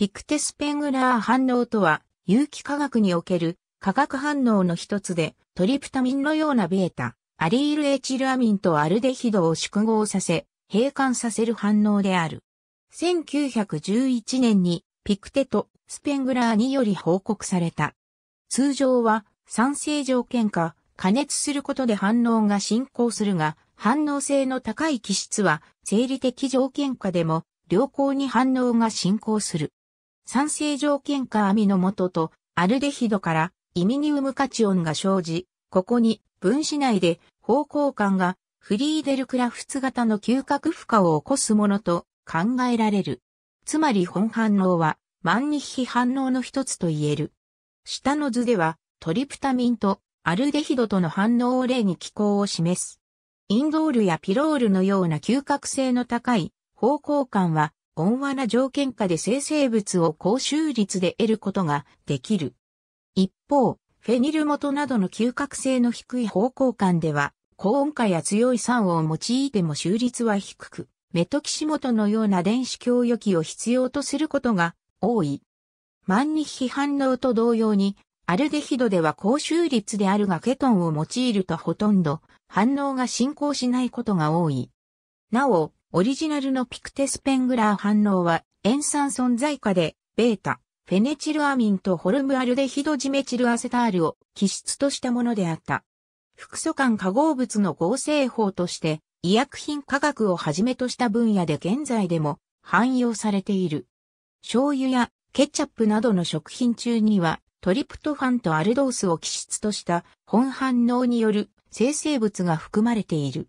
ピクテスペングラー反応とは、有機化学における化学反応の一つで、トリプタミンのようなベータ、アリールエチルアミンとアルデヒドを縮合させ、閉環させる反応である。1911年にピクテとスペングラーにより報告された。通常は酸性条件下、加熱することで反応が進行するが、反応性の高い基質は生理的条件下でも良好に反応が進行する。酸性条件下網の元とアルデヒドからイミニウムカチオンが生じ、ここに分子内で方向感がフリーデルクラフツ型の嗅覚負荷を起こすものと考えられる。つまり本反応は万日比反応の一つと言える。下の図ではトリプタミンとアルデヒドとの反応を例に機構を示す。インドールやピロールのような嗅覚性の高い方向感は温和な条件下で生成物を高収率で得ることができる。一方、フェニル元などの嗅覚性の低い方向感では、高温化や強い酸を用いても収率は低く、メトキシ元のような電子供与器を必要とすることが多い。万日批反応と同様に、アルデヒドでは高収率であるがケトンを用いるとほとんど反応が進行しないことが多い。なお、オリジナルのピクテスペングラー反応は塩酸存在下で、ベータ、フェネチルアミンとホルムアルデヒドジメチルアセタールを基質としたものであった。複素間化合物の合成法として、医薬品科学をはじめとした分野で現在でも汎用されている。醤油やケチャップなどの食品中には、トリプトファンとアルドースを基質とした本反応による生成物が含まれている。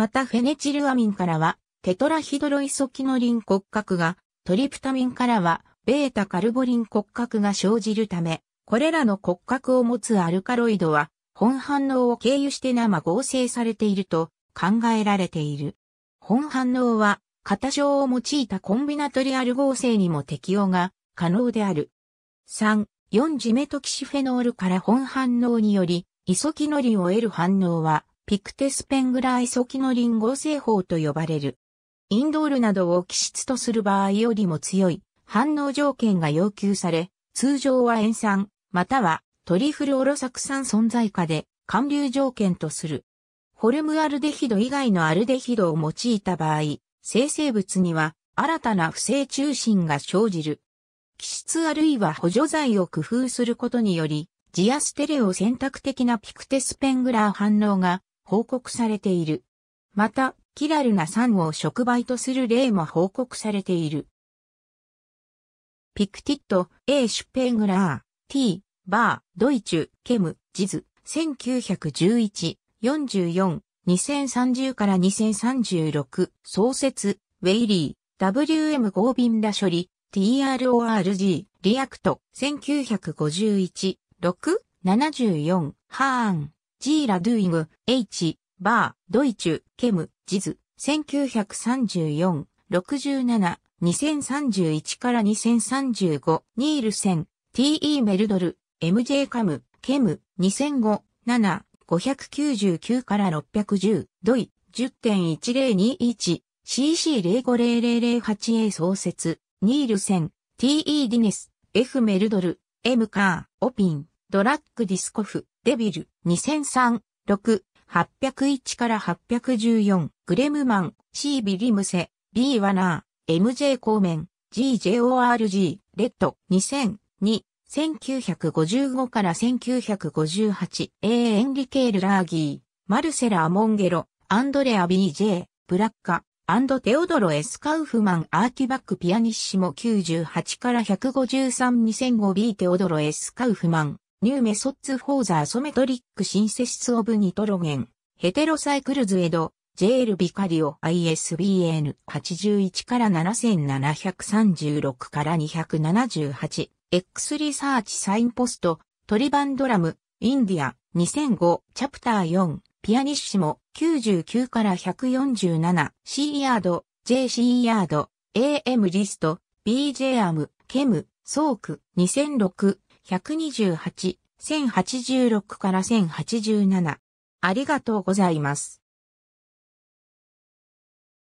またフェネチルアミンからはテトラヒドロイソキノリン骨格が、トリプタミンからはベータカルボリン骨格が生じるため、これらの骨格を持つアルカロイドは、本反応を経由して生合成されていると考えられている。本反応は、型状を用いたコンビナトリアル合成にも適用が可能である。3、4ジメトキシフェノールから本反応により、イソキノリンを得る反応は、ピクテスペングライソキノリン合成法と呼ばれる。インドールなどを気質とする場合よりも強い反応条件が要求され、通常は塩酸、またはトリフルオロ酢酸存在下で還流条件とする。ホルムアルデヒド以外のアルデヒドを用いた場合、生成物には新たな不正中心が生じる。気質あるいは補助剤を工夫することにより、ジアステレオ選択的なピクテスペングラー反応が報告されている。また、キラルな酸を触媒とする例も報告されている。ピクティット、A シュペングラー、T、バー、ドイチュ、ケム、ジズ、1911、44、2030から2036、創設、ウェイリー、WM 合便ダ処理、TRORG、リアクト、1951、6、74、ハーン。ジーラ・ドゥイグ、H、バー、ドイチュ、ケム、ジズ、1934、67、2031から2035、ニールセン、T.E. メルドル、M.J. カム、ケム、2005、7、599から610、ドイ、10.1021、c c 0 5 0 0 8 a 創設、ニールセン、T.E. ディネス、F メルドル、M カー、オピン。ドラッグディスコフ、デビル、2003、6、801から814、グレムマン、C ビリムセ、B ワナー、MJ コーメン、GJORG、レッド、2002、1955から1958、A エンリケール・ラーギー、マルセラ・アモンゲロ、アンドレア・ BJ、ブラッカ、アンドテオドロ・エスカウフマン・アーキバック・ピアニッシモ98から153 2005B テオドロ・エスカウフマン、ニューメソッツフォーザーソメトリックシンセシスオブニトロゲン、ヘテロサイクルズエド、JL ビカリオ ISBN 81から7736から278、X リサーチサインポスト、トリバンドラム、インディア、2005、チャプター4、ピアニッシモ、99から147、C ヤード、JC ヤード、AM リスト、BJ アム、ケム、ソーク、2006、128、1086から1087。ありがとうございます。